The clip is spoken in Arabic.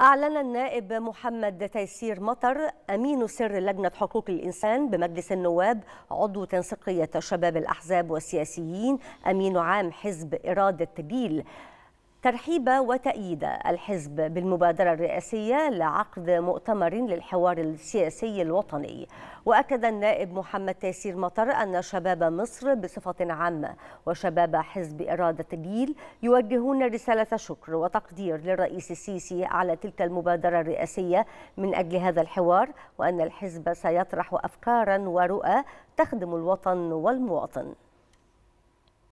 أعلن النائب محمد تيسير مطر أمين سر لجنة حقوق الإنسان بمجلس النواب عضو تنسيقية شباب الأحزاب والسياسيين أمين عام حزب إرادة جيل ترحيب وتأييد الحزب بالمبادرة الرئاسية لعقد مؤتمر للحوار السياسي الوطني وأكد النائب محمد تيسير مطر أن شباب مصر بصفة عامة وشباب حزب إرادة الجيل يوجهون رسالة شكر وتقدير للرئيس السيسي على تلك المبادرة الرئاسية من أجل هذا الحوار وأن الحزب سيطرح أفكارا ورؤى تخدم الوطن والمواطن